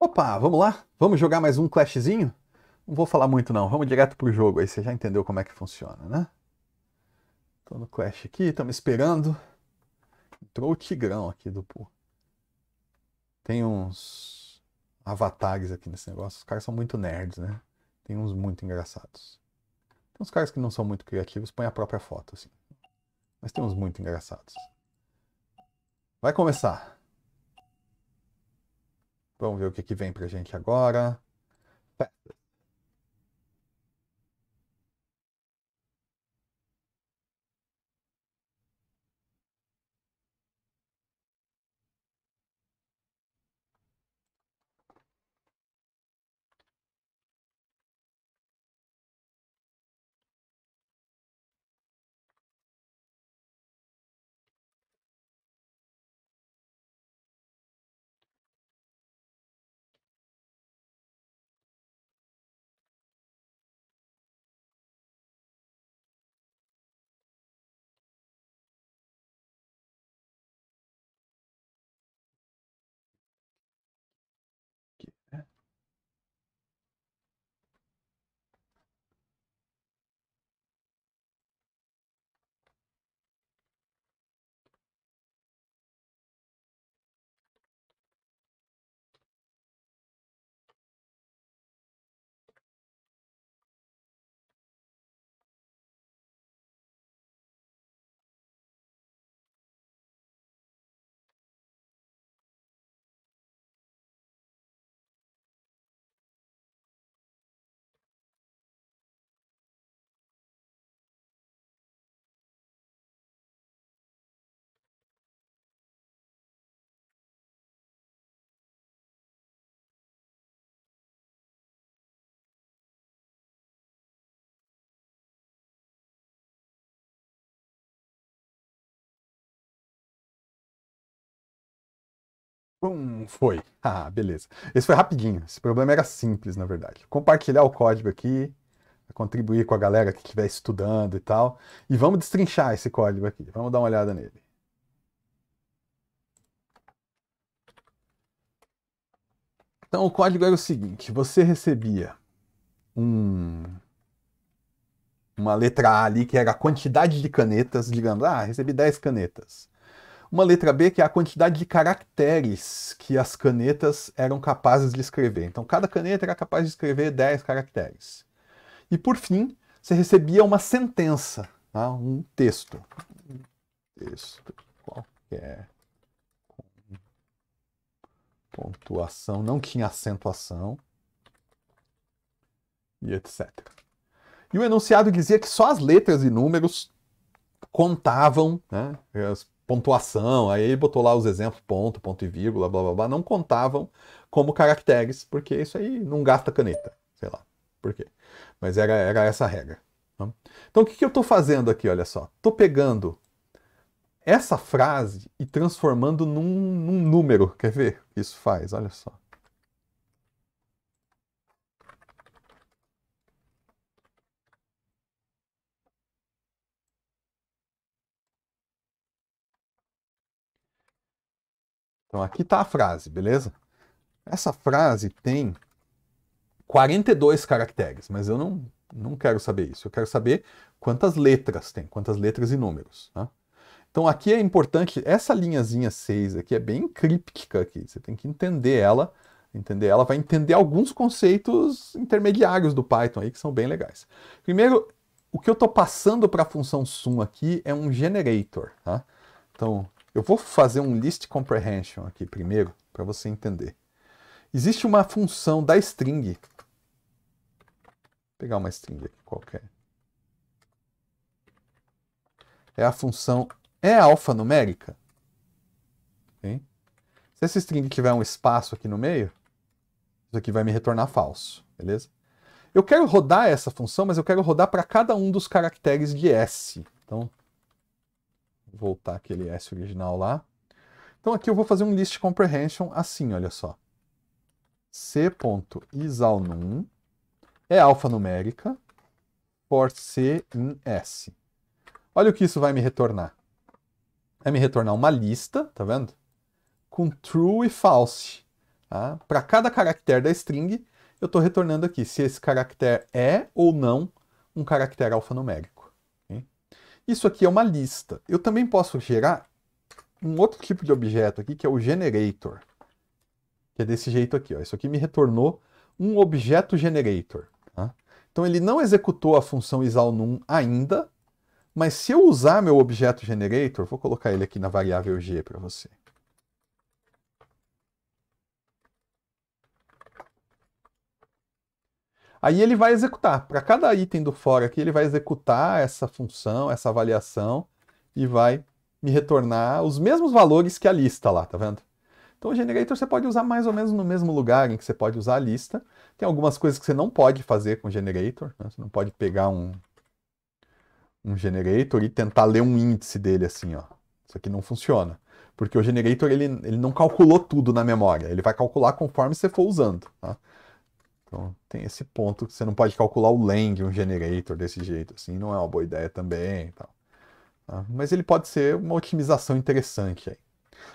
Opa, vamos lá? Vamos jogar mais um Clashzinho? Não vou falar muito não, vamos direto pro jogo aí, você já entendeu como é que funciona, né? Tô no Clash aqui, estamos esperando. Entrou o Tigrão aqui do pool. Tem uns avatares aqui nesse negócio, os caras são muito nerds, né? Tem uns muito engraçados. Tem uns caras que não são muito criativos, põem a própria foto, assim. Mas tem uns muito engraçados. Vai começar. Vamos ver o que, que vem pra gente agora. foi. Ah, beleza. Esse foi rapidinho. Esse problema era simples, na verdade. Compartilhar o código aqui, contribuir com a galera que estiver estudando e tal. E vamos destrinchar esse código aqui. Vamos dar uma olhada nele. Então, o código era o seguinte: você recebia um, uma letra A ali, que era a quantidade de canetas, digamos, ah, recebi 10 canetas. Uma letra B, que é a quantidade de caracteres que as canetas eram capazes de escrever. Então, cada caneta era capaz de escrever 10 caracteres. E, por fim, você recebia uma sentença, tá? um texto. Um texto qualquer. Pontuação, não tinha acentuação. E etc. E o enunciado dizia que só as letras e números contavam, né, as pontuação, aí ele botou lá os exemplos, ponto, ponto e vírgula, blá blá blá, não contavam como caracteres, porque isso aí não gasta caneta, sei lá por quê. Mas era, era essa a regra. Tá? Então o que, que eu estou fazendo aqui, olha só? Estou pegando essa frase e transformando num, num número. Quer ver o que isso faz? Olha só. Então aqui está a frase, beleza? Essa frase tem 42 caracteres, mas eu não, não quero saber isso. Eu quero saber quantas letras tem, quantas letras e números. Tá? Então aqui é importante, essa linhazinha 6 aqui é bem críptica aqui, você tem que entender ela, entender ela, vai entender alguns conceitos intermediários do Python aí que são bem legais. Primeiro, o que eu estou passando para a função sum aqui é um generator, tá? Então, eu vou fazer um list comprehension aqui primeiro, para você entender. Existe uma função da string. Vou pegar uma string aqui qualquer. É a função é alfanumérica. Okay? Se essa string tiver um espaço aqui no meio, isso aqui vai me retornar falso, beleza? Eu quero rodar essa função, mas eu quero rodar para cada um dos caracteres de S. Então, voltar aquele S original lá. Então aqui eu vou fazer um list comprehension assim, olha só. C.isalnum é alfanumérica por C em S. Olha o que isso vai me retornar. Vai me retornar uma lista, tá vendo? Com true e false. Tá? Para cada caractere da string, eu estou retornando aqui se esse caractere é ou não um caractere alfanumérico. Isso aqui é uma lista. Eu também posso gerar um outro tipo de objeto aqui, que é o generator. Que é desse jeito aqui. Ó. Isso aqui me retornou um objeto generator. Tá? Então ele não executou a função isalnum ainda, mas se eu usar meu objeto generator, vou colocar ele aqui na variável g para você. Aí ele vai executar. Para cada item do for aqui, ele vai executar essa função, essa avaliação e vai me retornar os mesmos valores que a lista lá, tá vendo? Então o generator você pode usar mais ou menos no mesmo lugar em que você pode usar a lista. Tem algumas coisas que você não pode fazer com o generator, né? você não pode pegar um um generator e tentar ler um índice dele assim, ó. Isso aqui não funciona, porque o generator ele, ele não calculou tudo na memória, ele vai calcular conforme você for usando, tá? Então tem esse ponto que você não pode calcular o lang, um generator desse jeito, assim, não é uma boa ideia também. Tal. Tá? Mas ele pode ser uma otimização interessante aí.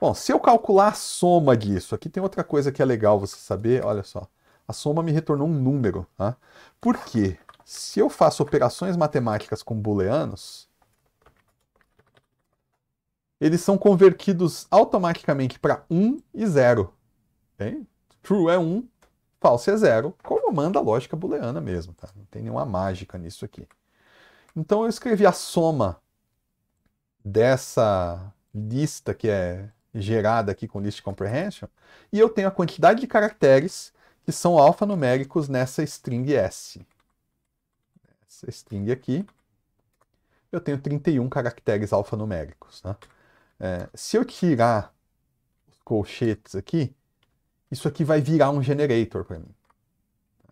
Bom, se eu calcular a soma disso, aqui tem outra coisa que é legal você saber, olha só. A soma me retornou um número. Tá? Por quê? Se eu faço operações matemáticas com booleanos, eles são convertidos automaticamente para 1 e 0. Okay? True é 1, Falso é zero, como manda a lógica booleana mesmo, tá? Não tem nenhuma mágica nisso aqui. Então eu escrevi a soma dessa lista que é gerada aqui com list comprehension, e eu tenho a quantidade de caracteres que são alfanuméricos nessa string S. Essa string aqui, eu tenho 31 caracteres alfanuméricos. Né? É, se eu tirar os colchetes aqui, isso aqui vai virar um generator para mim.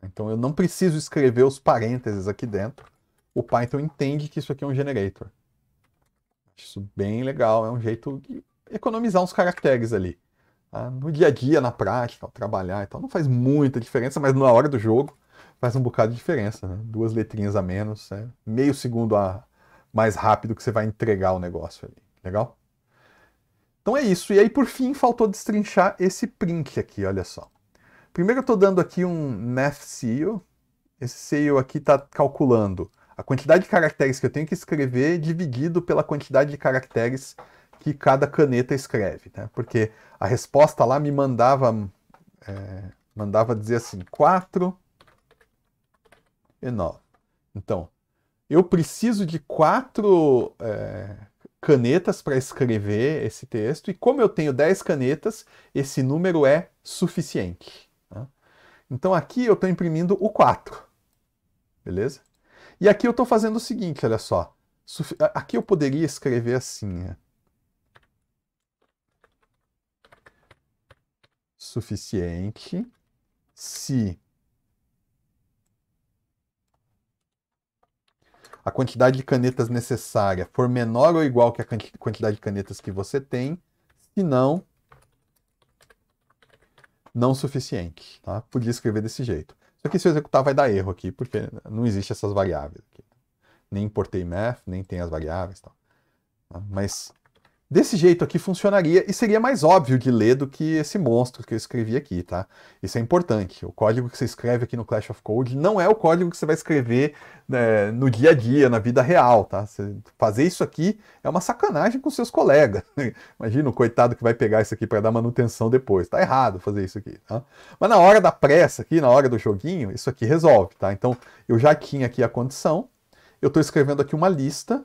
Então eu não preciso escrever os parênteses aqui dentro. O Python entende que isso aqui é um generator. Acho isso bem legal, é um jeito de economizar uns caracteres ali. Tá? No dia a dia, na prática, trabalhar e tal, não faz muita diferença, mas na hora do jogo faz um bocado de diferença. Né? Duas letrinhas a menos, é meio segundo a mais rápido que você vai entregar o negócio ali. Legal? Então é isso. E aí, por fim, faltou destrinchar esse print aqui, olha só. Primeiro eu estou dando aqui um math seal. Esse seal aqui está calculando a quantidade de caracteres que eu tenho que escrever dividido pela quantidade de caracteres que cada caneta escreve, né? Porque a resposta lá me mandava, é, mandava dizer assim, 4 e 9. Então, eu preciso de quatro é, canetas para escrever esse texto, e como eu tenho 10 canetas, esse número é suficiente. Né? Então aqui eu estou imprimindo o 4, beleza? E aqui eu estou fazendo o seguinte, olha só. Aqui eu poderia escrever assim, né? suficiente se a quantidade de canetas necessária for menor ou igual que a quantidade de canetas que você tem, se não, não suficiente. Tá? Podia escrever desse jeito. Só que se eu executar vai dar erro aqui, porque não existe essas variáveis aqui. Nem importei math, nem tem as variáveis. Tá? Mas Desse jeito aqui funcionaria e seria mais óbvio de ler do que esse monstro que eu escrevi aqui, tá? Isso é importante. O código que você escreve aqui no Clash of Code não é o código que você vai escrever né, no dia a dia, na vida real, tá? Você fazer isso aqui é uma sacanagem com seus colegas. Imagina o coitado que vai pegar isso aqui para dar manutenção depois. Tá errado fazer isso aqui, tá? Mas na hora da pressa aqui, na hora do joguinho, isso aqui resolve, tá? Então eu já tinha aqui a condição, eu estou escrevendo aqui uma lista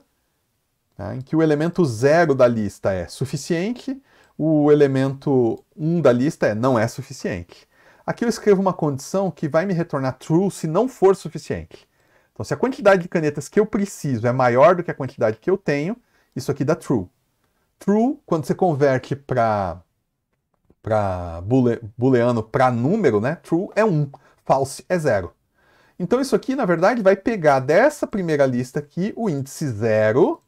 né, em que o elemento zero da lista é suficiente, o elemento 1 um da lista é não é suficiente. Aqui eu escrevo uma condição que vai me retornar true se não for suficiente. Então, se a quantidade de canetas que eu preciso é maior do que a quantidade que eu tenho, isso aqui dá true. True, quando você converte para para booleano para número, né? True é 1, um, false é 0. Então, isso aqui, na verdade, vai pegar dessa primeira lista aqui o índice 0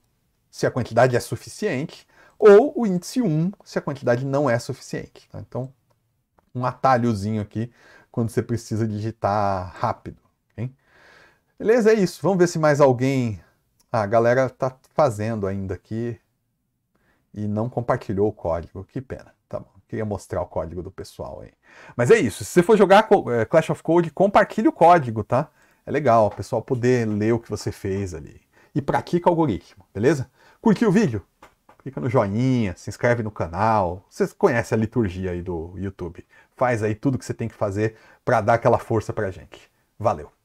se a quantidade é suficiente, ou o índice 1, se a quantidade não é suficiente. Tá? Então, um atalhozinho aqui quando você precisa digitar rápido. Okay? Beleza, é isso. Vamos ver se mais alguém. Ah, a galera está fazendo ainda aqui e não compartilhou o código. Que pena. Tá bom. Queria mostrar o código do pessoal aí. Mas é isso. Se você for jogar eh, Clash of Code, compartilhe o código, tá? É legal o pessoal poder ler o que você fez ali. E pratica o algoritmo, beleza? Curtiu o vídeo? Clica no joinha, se inscreve no canal. Você conhece a liturgia aí do YouTube. Faz aí tudo que você tem que fazer para dar aquela força pra gente. Valeu!